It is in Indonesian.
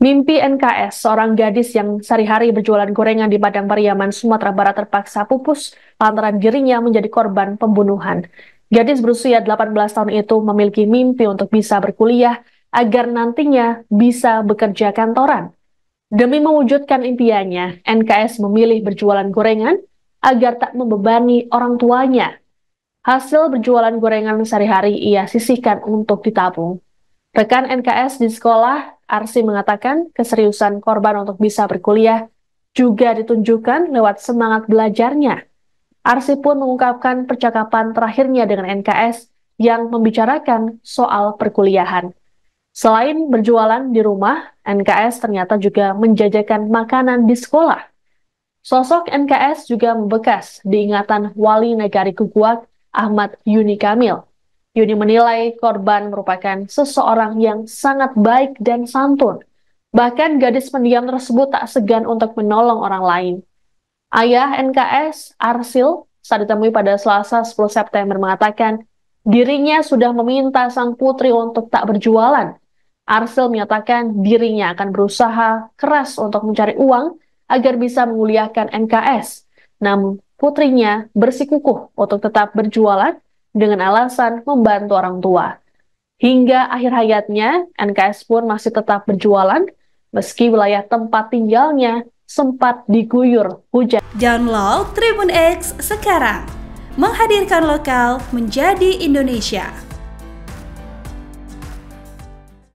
Mimpi NKS, seorang gadis yang sehari-hari berjualan gorengan di Padang Pariaman, Sumatera Barat terpaksa pupus lantaran dirinya menjadi korban pembunuhan. Gadis berusia 18 tahun itu memiliki mimpi untuk bisa berkuliah agar nantinya bisa bekerja kantoran. Demi mewujudkan impiannya, NKS memilih berjualan gorengan agar tak membebani orang tuanya. Hasil berjualan gorengan sehari-hari ia sisihkan untuk ditabung. Rekan NKS di sekolah, Arsi mengatakan keseriusan korban untuk bisa berkuliah juga ditunjukkan lewat semangat belajarnya. Arsi pun mengungkapkan percakapan terakhirnya dengan NKS yang membicarakan soal perkuliahan. Selain berjualan di rumah, NKS ternyata juga menjajakan makanan di sekolah. Sosok NKS juga membekas diingatan wali negari Kukuak Ahmad Yuni Kamil Yuni menilai korban merupakan seseorang yang sangat baik dan santun. Bahkan gadis pendiam tersebut tak segan untuk menolong orang lain. Ayah NKS, Arsil, saat ditemui pada Selasa 10 September mengatakan dirinya sudah meminta sang putri untuk tak berjualan. Arsil menyatakan dirinya akan berusaha keras untuk mencari uang agar bisa menguliahkan NKS. Namun putrinya bersikukuh untuk tetap berjualan dengan alasan membantu orang tua. Hingga akhir hayatnya, NKS pun masih tetap berjualan meski wilayah tempat tinggalnya sempat diguyur hujan. Download Tribun X sekarang, menghadirkan lokal menjadi Indonesia.